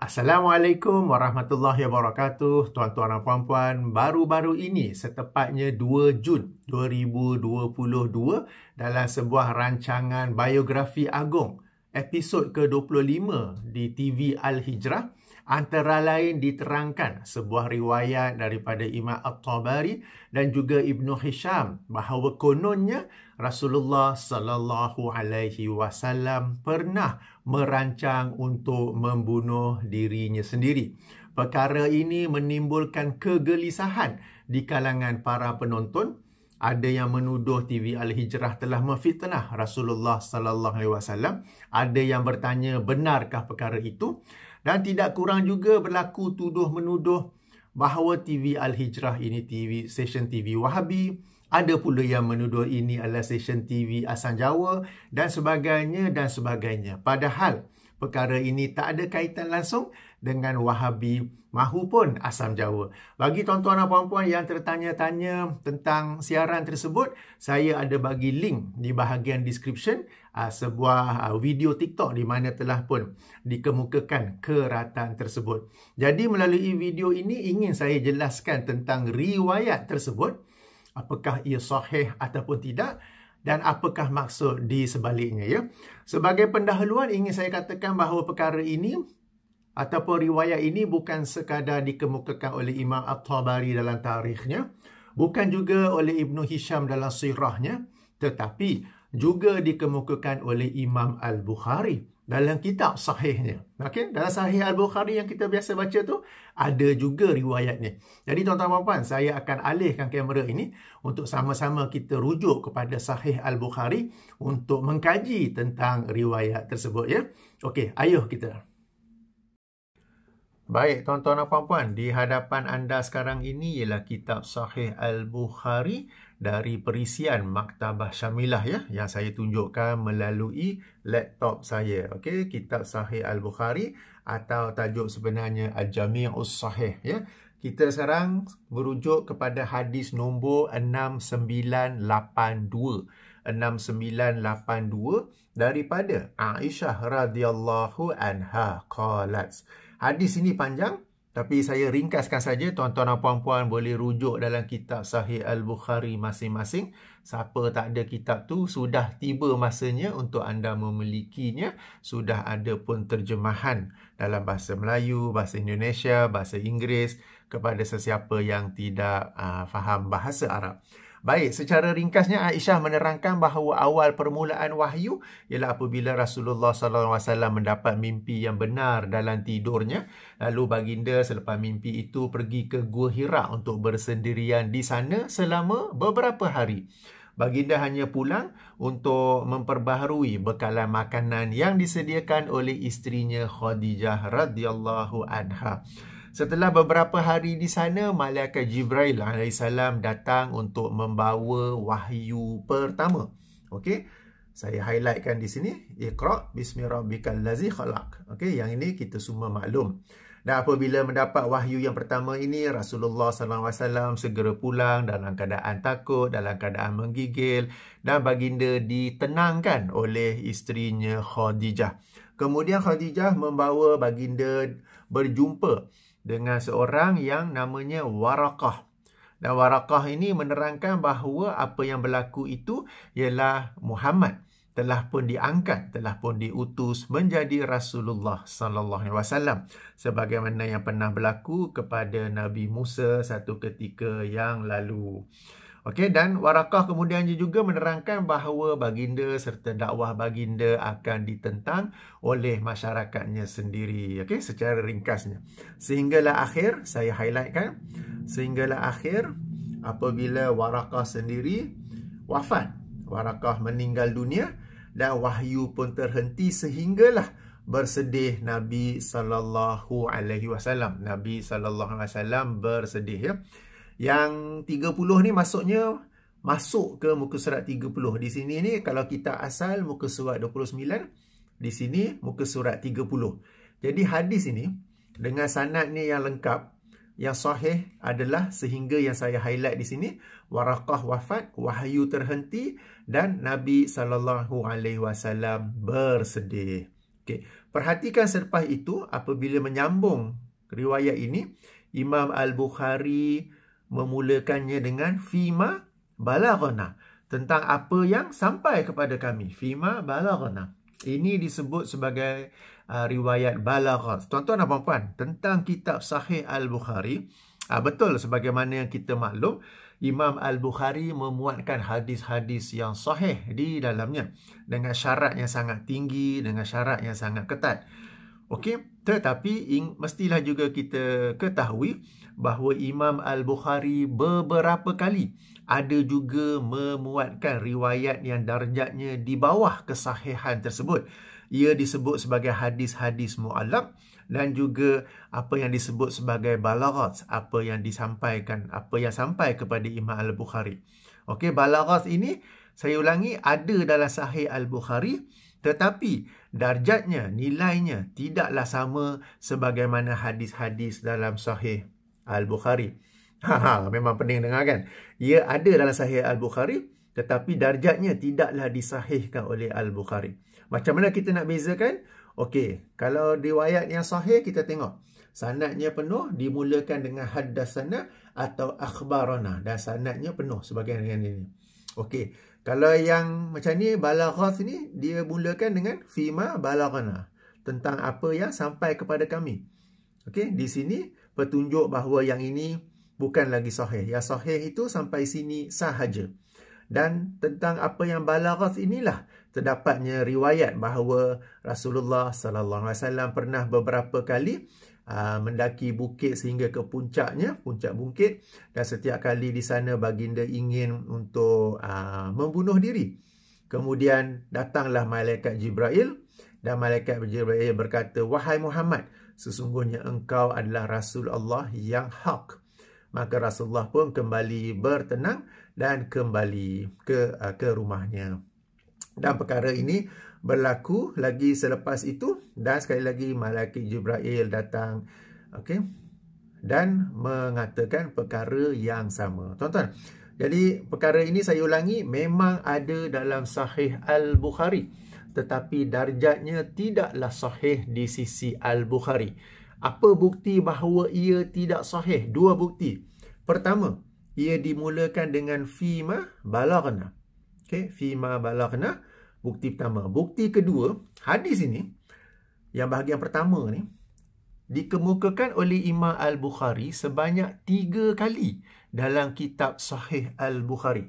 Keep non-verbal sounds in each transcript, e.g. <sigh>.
Assalamualaikum warahmatullahi wabarakatuh Tuan-tuan dan puan-puan Baru-baru ini setepatnya 2 Jun 2022 Dalam sebuah rancangan biografi agung Episod ke-25 di TV Al-Hijrah Antara lain diterangkan sebuah riwayat daripada Imam At-Tabari dan juga Ibn Hisham bahawa kononnya Rasulullah sallallahu alaihi wasallam pernah merancang untuk membunuh dirinya sendiri. Perkara ini menimbulkan kegelisahan di kalangan para penonton. Ada yang menuduh TV Al-Hijrah telah memfitnah Rasulullah sallallahu alaihi wasallam. Ada yang bertanya benarkah perkara itu? Dan tidak kurang juga berlaku tuduh-menuduh bahawa TV Al-Hijrah ini TV stesen TV Wahabi. Ada pula yang menuduh ini adalah stesen TV Asan Jawa dan sebagainya dan sebagainya. Padahal perkara ini tak ada kaitan langsung dengan Wahabi mahupun Asam Jawa. Bagi tuan-tuan dan puan-puan yang tertanya-tanya tentang siaran tersebut, saya ada bagi link di bahagian description uh, sebuah uh, video TikTok di mana telah pun dikemukakan keratan tersebut. Jadi melalui video ini ingin saya jelaskan tentang riwayat tersebut apakah ia sahih ataupun tidak dan apakah maksud di sebaliknya ya. Sebagai pendahuluan ingin saya katakan bahawa perkara ini ataupun riwayat ini bukan sekadar dikemukakan oleh Imam At-Tabari dalam tarikhnya, bukan juga oleh Ibn Hisham dalam sirahnya, tetapi juga dikemukakan oleh Imam Al-Bukhari dalam kitab sahihnya. Okey, dalam sahih Al-Bukhari yang kita biasa baca tu ada juga riwayatnya. Jadi tuan-tuan dan puan, saya akan alihkan kamera ini untuk sama-sama kita rujuk kepada sahih Al-Bukhari untuk mengkaji tentang riwayat tersebut ya. Okey, ayuh kita. Baik, tuan-tuan dan puan-puan, di hadapan anda sekarang ini ialah kitab Sahih Al-Bukhari dari perisian Maktabah Syamilah ya, yang saya tunjukkan melalui laptop saya. Okey, kitab Sahih Al-Bukhari atau tajuk sebenarnya Al-Jami'us Sahih ya. Kita sekarang merujuk kepada hadis nombor 6982. 6982 daripada Aisyah radhiyallahu anha qalat. Hadis ini panjang tapi saya ringkaskan saja tuan-tuan dan puan-puan boleh rujuk dalam kitab Sahih Al-Bukhari masing-masing. Siapa tak ada kitab tu sudah tiba masanya untuk anda memilikinya. Sudah ada pun terjemahan dalam bahasa Melayu, bahasa Indonesia, bahasa Inggeris kepada sesiapa yang tidak uh, faham bahasa Arab. Baik, secara ringkasnya Aisyah menerangkan bahawa awal permulaan wahyu ialah apabila Rasulullah SAW mendapat mimpi yang benar dalam tidurnya. Lalu baginda selepas mimpi itu pergi ke Gua Hira untuk bersendirian di sana selama beberapa hari. Baginda hanya pulang untuk memperbaharui bekalan makanan yang disediakan oleh istrinya Khadijah radhiyallahu anha. Setelah beberapa hari di sana, Malaikat Jibril AS datang untuk membawa wahyu pertama. Okey, saya highlightkan di sini. Iqra, bismillahirrahmanirrahim, khalaq. Okey, yang ini kita semua maklum. Dan apabila mendapat wahyu yang pertama ini, Rasulullah SAW segera pulang dalam keadaan takut, dalam keadaan menggigil dan baginda ditenangkan oleh isterinya Khadijah. Kemudian Khadijah membawa baginda berjumpa dengan seorang yang namanya Warakah. Dan Warakah ini menerangkan bahawa apa yang berlaku itu ialah Muhammad telah pun diangkat, telah pun diutus menjadi Rasulullah sallallahu alaihi wasallam sebagaimana yang pernah berlaku kepada Nabi Musa satu ketika yang lalu. Okey dan Warakah kemudian juga menerangkan bahawa baginda serta dakwah baginda akan ditentang oleh masyarakatnya sendiri okey secara ringkasnya sehinggalah akhir saya highlightkan sehinggalah akhir apabila Warakah sendiri wafat Warakah meninggal dunia dan wahyu pun terhenti sehinggalah bersedih Nabi sallallahu alaihi wasallam Nabi sallallahu alaihi wasallam bersedih ya yang 30 ni masuknya masuk ke muka surat 30. Di sini ni kalau kita asal muka surat 29, di sini muka surat 30. Jadi hadis ini dengan sanad ni yang lengkap, yang sahih adalah sehingga yang saya highlight di sini, Waraqah wafat, wahyu terhenti dan Nabi sallallahu alaihi wasallam bersedih. Okey. Perhatikan selepas itu apabila menyambung riwayat ini, Imam Al-Bukhari memulakannya dengan fima balaghana tentang apa yang sampai kepada kami fima balaghana ini disebut sebagai uh, riwayat balaghah tuan-tuan dan puan-puan tentang kitab sahih al-bukhari uh, betul sebagaimana yang kita maklum Imam Al-Bukhari memuatkan hadis-hadis yang sahih di dalamnya dengan syarat yang sangat tinggi, dengan syarat yang sangat ketat. Okey, tetapi ing, mestilah juga kita ketahui bahawa Imam Al-Bukhari beberapa kali ada juga memuatkan riwayat yang darjatnya di bawah kesahihan tersebut. Ia disebut sebagai hadis-hadis mu'alab dan juga apa yang disebut sebagai balaghat, apa yang disampaikan, apa yang sampai kepada Imam Al-Bukhari. Okey, balaghat ini saya ulangi ada dalam sahih Al-Bukhari tetapi darjatnya, nilainya tidaklah sama sebagaimana hadis-hadis dalam sahih Al-Bukhari. Ha, ha, memang pening dengar kan? Ia ada dalam sahih Al-Bukhari tetapi darjatnya tidaklah disahihkan oleh Al-Bukhari. Macam mana kita nak bezakan? Okey, kalau riwayat yang sahih kita tengok. Sanadnya penuh dimulakan dengan haddasana atau akhbarana dan sanadnya penuh sebagainya dengan ini. Okey, kalau yang macam ni balaghah ni dia mulakan dengan fima balaghana tentang apa yang sampai kepada kami. Okey, di sini petunjuk bahawa yang ini bukan lagi sahih. Yang sahih itu sampai sini sahaja. Dan tentang apa yang balaghat inilah terdapatnya riwayat bahawa Rasulullah sallallahu alaihi wasallam pernah beberapa kali ah, mendaki bukit sehingga ke puncaknya, puncak bukit dan setiap kali di sana baginda ingin untuk aa, ah, membunuh diri. Kemudian datanglah malaikat Jibril dan malaikat Jibril berkata, "Wahai Muhammad, sesungguhnya engkau adalah Rasul Allah yang hak. Maka Rasulullah pun kembali bertenang dan kembali ke uh, ke rumahnya. Dan perkara ini berlaku lagi selepas itu dan sekali lagi Malaki Jibril datang. okay Dan mengatakan perkara yang sama. tonton jadi perkara ini saya ulangi memang ada dalam sahih Al-Bukhari tetapi darjatnya tidaklah sahih di sisi Al-Bukhari. Apa bukti bahawa ia tidak sahih? Dua bukti. Pertama, ia dimulakan dengan fima balaghna. Okey, fima balaghna bukti pertama. Bukti kedua, hadis ini yang bahagian pertama ni dikemukakan oleh Imam Al-Bukhari sebanyak tiga kali dalam kitab Sahih Al-Bukhari.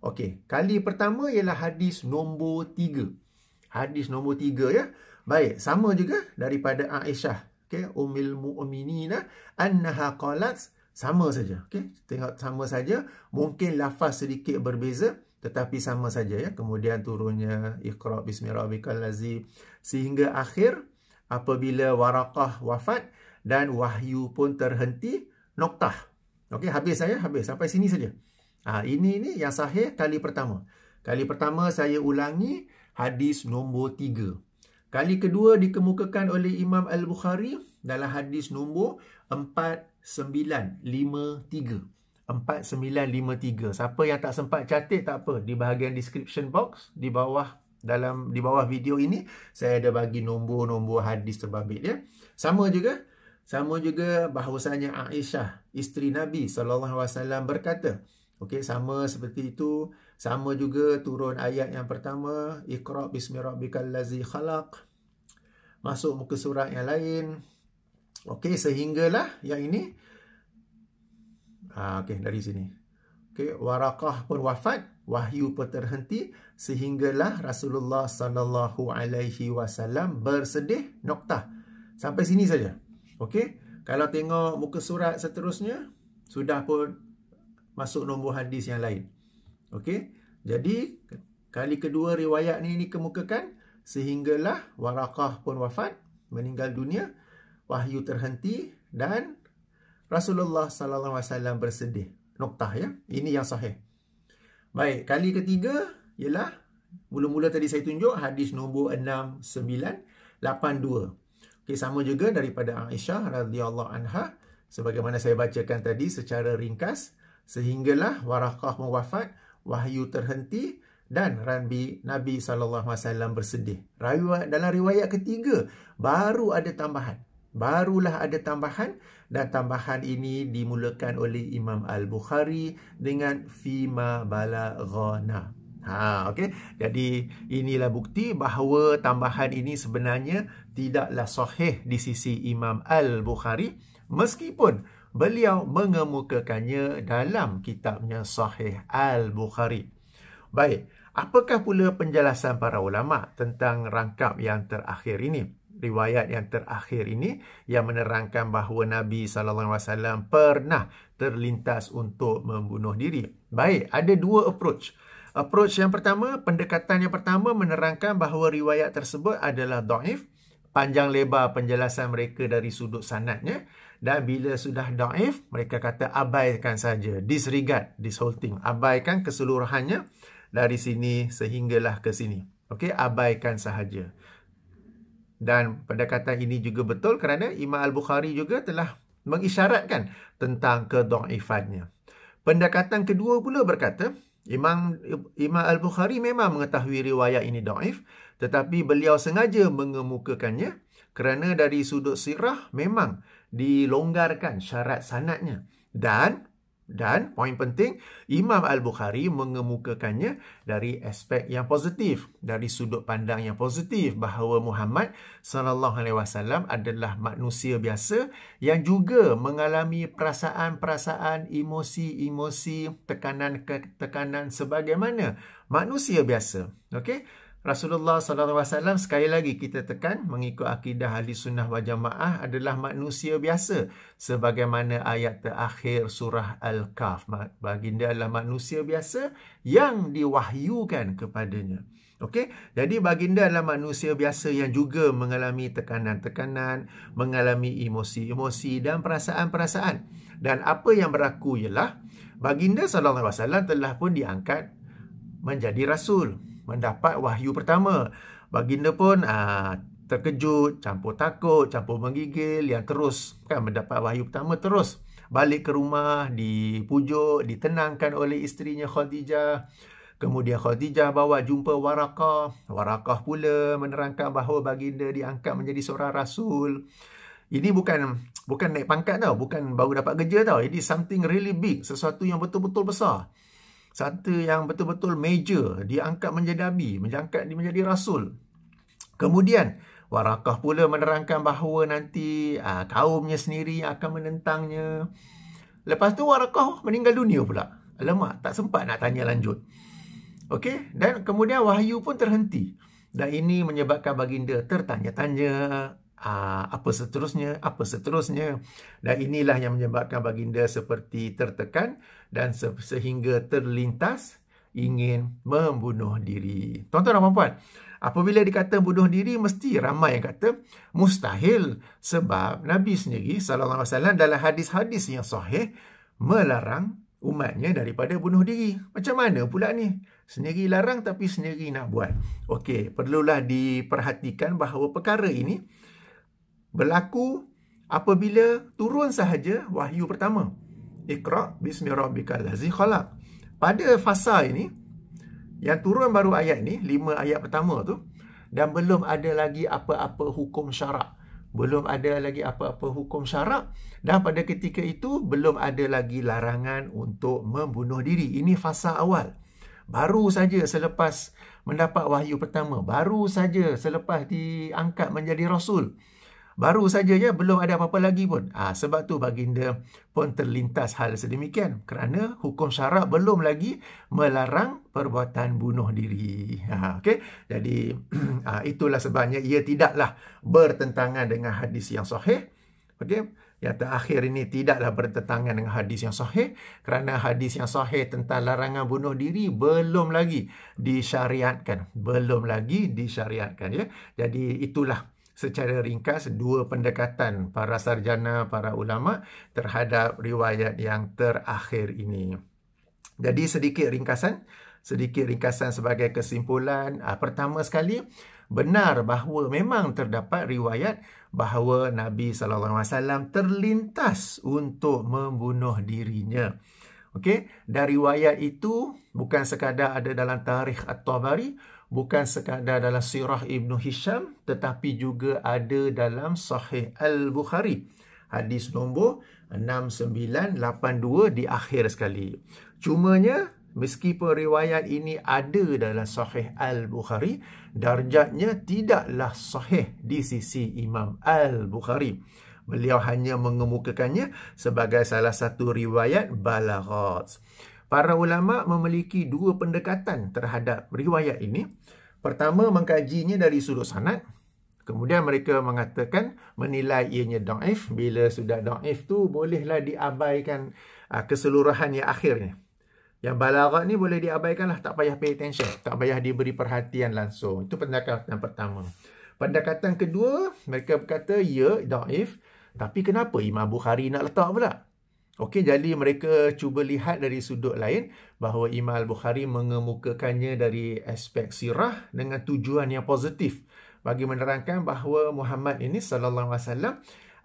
Okey, kali pertama ialah hadis nombor tiga. Hadis nombor tiga ya. Baik, sama juga daripada Aisyah. Okay, umil mu'minina annaha qalat sama saja. Okay, tengok sama saja. Mungkin lafaz sedikit berbeza tetapi sama saja ya. Kemudian turunnya Iqra bismi ladzi sehingga akhir apabila Waraqah wafat dan wahyu pun terhenti noktah. Okey, habis saya, habis. Sampai sini saja. Ha, ini ni yang sahih kali pertama. Kali pertama saya ulangi, Hadis nombor tiga Kali kedua dikemukakan oleh Imam Al-Bukhari dalam hadis nombor 4953. 4953. Siapa yang tak sempat catat tak apa, di bahagian description box di bawah dalam di bawah video ini saya ada bagi nombor-nombor hadis terbabit ya. Sama juga sama juga bahawasanya Aisyah, isteri Nabi sallallahu alaihi wasallam berkata, Okey, sama seperti itu, sama juga turun ayat yang pertama, Iqra bismi rabbikal ladzi khalaq. Masuk muka surat yang lain. Okey, sehinggalah yang ini. Ah, okey, dari sini. Okey, warakah pun wafat, wahyu pun terhenti sehinggalah Rasulullah sallallahu alaihi wasallam bersedih nokta. Sampai sini saja. Okey, kalau tengok muka surat seterusnya sudah pun masuk nombor hadis yang lain. Okey. Jadi kali kedua riwayat ni ni kemukakan sehinggalah Waraqah pun wafat, meninggal dunia, wahyu terhenti dan Rasulullah sallallahu alaihi wasallam bersedih. Noktah ya. Ini yang sahih. Baik, kali ketiga ialah mula-mula tadi saya tunjuk hadis nombor 6982. Okey, sama juga daripada Aisyah radhiyallahu anha sebagaimana saya bacakan tadi secara ringkas. Sehinggalah Warakah mewafat, wahyu terhenti dan Ranbi Nabi SAW bersedih. Riwayat, dalam riwayat ketiga, baru ada tambahan. Barulah ada tambahan dan tambahan ini dimulakan oleh Imam Al-Bukhari dengan Fima Bala Ghana. Ha, okay. Jadi inilah bukti bahawa tambahan ini sebenarnya tidaklah sahih di sisi Imam Al-Bukhari meskipun beliau mengemukakannya dalam kitabnya Sahih Al-Bukhari. Baik, apakah pula penjelasan para ulama tentang rangkap yang terakhir ini? Riwayat yang terakhir ini yang menerangkan bahawa Nabi SAW pernah terlintas untuk membunuh diri. Baik, ada dua approach. Approach yang pertama, pendekatan yang pertama menerangkan bahawa riwayat tersebut adalah do'if panjang lebar penjelasan mereka dari sudut sanatnya. Dan bila sudah da'if, mereka kata abaikan saja. Disregard this whole thing. Abaikan keseluruhannya dari sini sehinggalah ke sini. Okey, abaikan sahaja. Dan pendekatan ini juga betul kerana Imam Al-Bukhari juga telah mengisyaratkan tentang kedaifannya. Pendekatan kedua pula berkata, Imam Imam Al-Bukhari memang mengetahui riwayat ini daif, tetapi beliau sengaja mengemukakannya kerana dari sudut sirah memang dilonggarkan syarat sanatnya. Dan, dan poin penting, Imam Al-Bukhari mengemukakannya dari aspek yang positif, dari sudut pandang yang positif bahawa Muhammad SAW adalah manusia biasa yang juga mengalami perasaan-perasaan, emosi-emosi, tekanan-tekanan sebagaimana manusia biasa. Okay. Rasulullah Sallallahu Alaihi Wasallam sekali lagi kita tekan mengikut akidah ahli sunnah wa jamaah adalah manusia biasa sebagaimana ayat terakhir surah al kaf Baginda adalah manusia biasa yang diwahyukan kepadanya. Okey, jadi baginda adalah manusia biasa yang juga mengalami tekanan-tekanan, mengalami emosi-emosi dan perasaan-perasaan. Dan apa yang berlaku ialah baginda sallallahu alaihi wasallam telah pun diangkat menjadi rasul mendapat wahyu pertama. Baginda pun aa, ah, terkejut, campur takut, campur menggigil yang terus kan mendapat wahyu pertama terus balik ke rumah, dipujuk, ditenangkan oleh isterinya Khadijah. Kemudian Khadijah bawa jumpa Warakah. Warakah pula menerangkan bahawa baginda diangkat menjadi seorang rasul. Ini bukan bukan naik pangkat tau, bukan baru dapat kerja tau. Ini something really big, sesuatu yang betul-betul besar. Satu yang betul-betul major diangkat menjadi nabi, diangkat menjadi rasul. Kemudian Warakah pula menerangkan bahawa nanti aa, ah, kaumnya sendiri akan menentangnya. Lepas tu Warakah meninggal dunia pula. Alamak, tak sempat nak tanya lanjut. Okey, dan kemudian wahyu pun terhenti. Dan ini menyebabkan baginda tertanya-tanya, Ah, apa seterusnya, apa seterusnya. Dan inilah yang menyebabkan baginda seperti tertekan dan sehingga terlintas ingin membunuh diri. Tuan-tuan dan puan-puan, apabila dikata bunuh diri, mesti ramai yang kata mustahil sebab Nabi sendiri SAW dalam hadis-hadis yang sahih melarang umatnya daripada bunuh diri. Macam mana pula ni? Sendiri larang tapi sendiri nak buat. Okey, perlulah diperhatikan bahawa perkara ini berlaku apabila turun sahaja wahyu pertama. Iqra bismi rabbikal ladzi khalaq. Pada fasa ini yang turun baru ayat ni, lima ayat pertama tu dan belum ada lagi apa-apa hukum syarak. Belum ada lagi apa-apa hukum syarak dan pada ketika itu belum ada lagi larangan untuk membunuh diri. Ini fasa awal. Baru saja selepas mendapat wahyu pertama, baru saja selepas diangkat menjadi rasul baru saja ya belum ada apa-apa lagi pun ha, sebab tu baginda pun terlintas hal sedemikian kerana hukum syarak belum lagi melarang perbuatan bunuh diri ha, okey jadi ha, <clears throat> itulah sebabnya ia tidaklah bertentangan dengan hadis yang sahih Okay, yang terakhir ini tidaklah bertentangan dengan hadis yang sahih kerana hadis yang sahih tentang larangan bunuh diri belum lagi disyariatkan belum lagi disyariatkan ya jadi itulah secara ringkas dua pendekatan para sarjana para ulama terhadap riwayat yang terakhir ini. Jadi sedikit ringkasan, sedikit ringkasan sebagai kesimpulan. Ah, pertama sekali, benar bahawa memang terdapat riwayat bahawa Nabi sallallahu alaihi wasallam terlintas untuk membunuh dirinya. Okey, dan riwayat itu bukan sekadar ada dalam tarikh At-Tabari bukan sekadar dalam sirah Ibn Hisham tetapi juga ada dalam sahih Al-Bukhari hadis nombor 6982 di akhir sekali cumanya meskipun riwayat ini ada dalam sahih Al-Bukhari darjatnya tidaklah sahih di sisi Imam Al-Bukhari beliau hanya mengemukakannya sebagai salah satu riwayat balaghat Para ulama memiliki dua pendekatan terhadap riwayat ini. Pertama mengkajinya dari sudut sanad. Kemudian mereka mengatakan menilai ianya daif bila sudah daif tu bolehlah diabaikan ah, keseluruhan yang akhirnya. Yang balaghah ni boleh diabaikanlah tak payah pay attention, tak payah diberi perhatian langsung. Itu pendekatan pertama. Pendekatan kedua, mereka berkata ya daif tapi kenapa Imam Bukhari nak letak pula? Okey, jadi mereka cuba lihat dari sudut lain bahawa Imam Al-Bukhari mengemukakannya dari aspek sirah dengan tujuan yang positif bagi menerangkan bahawa Muhammad ini sallallahu alaihi wasallam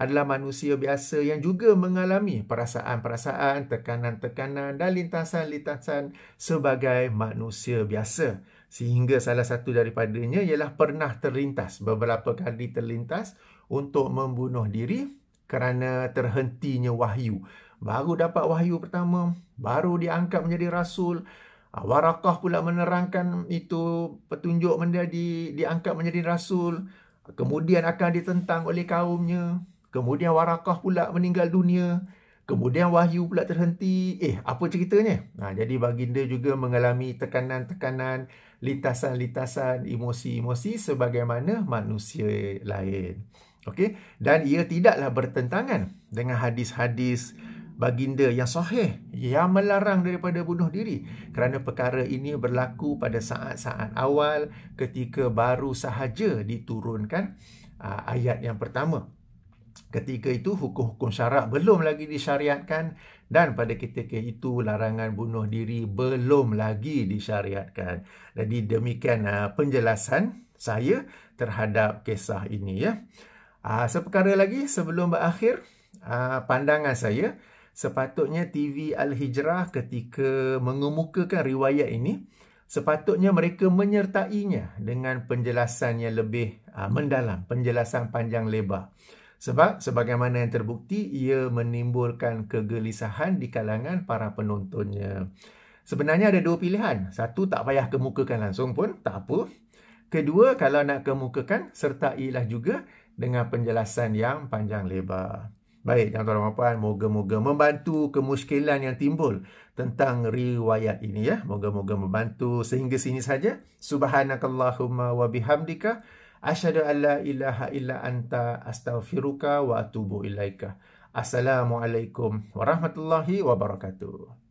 adalah manusia biasa yang juga mengalami perasaan-perasaan, tekanan-tekanan dan lintasan-lintasan sebagai manusia biasa. Sehingga salah satu daripadanya ialah pernah terlintas, beberapa kali terlintas untuk membunuh diri kerana terhentinya wahyu baru dapat wahyu pertama, baru diangkat menjadi rasul. Ah, Warakah pula menerangkan itu petunjuk menjadi diangkat menjadi rasul. Kemudian akan ditentang oleh kaumnya. Kemudian Warakah pula meninggal dunia. Kemudian wahyu pula terhenti. Eh, apa ceritanya? Nah, jadi baginda juga mengalami tekanan-tekanan, lintasan-lintasan, emosi-emosi sebagaimana manusia lain. Okey, dan ia tidaklah bertentangan dengan hadis-hadis baginda yang sahih yang melarang daripada bunuh diri kerana perkara ini berlaku pada saat-saat awal ketika baru sahaja diturunkan uh, ayat yang pertama ketika itu hukum-hukum syarak belum lagi disyariatkan dan pada ketika itu larangan bunuh diri belum lagi disyariatkan jadi demikian uh, penjelasan saya terhadap kisah ini ya uh, seperkara lagi sebelum berakhir uh, pandangan saya Sepatutnya TV Al-Hijrah ketika mengemukakan riwayat ini, sepatutnya mereka menyertainya dengan penjelasan yang lebih uh, mendalam, penjelasan panjang lebar. Sebab sebagaimana yang terbukti, ia menimbulkan kegelisahan di kalangan para penontonnya. Sebenarnya ada dua pilihan. Satu, tak payah kemukakan langsung pun, tak apa. Kedua, kalau nak kemukakan, sertailah juga dengan penjelasan yang panjang lebar. Baik, yang tuan-tuan puan, moga-moga membantu kemuskilan yang timbul tentang riwayat ini ya. Moga-moga membantu sehingga sini saja. Subhanakallahumma wa bihamdika asyhadu an la ilaha illa anta astaghfiruka wa atubu ilaika. Assalamualaikum warahmatullahi wabarakatuh.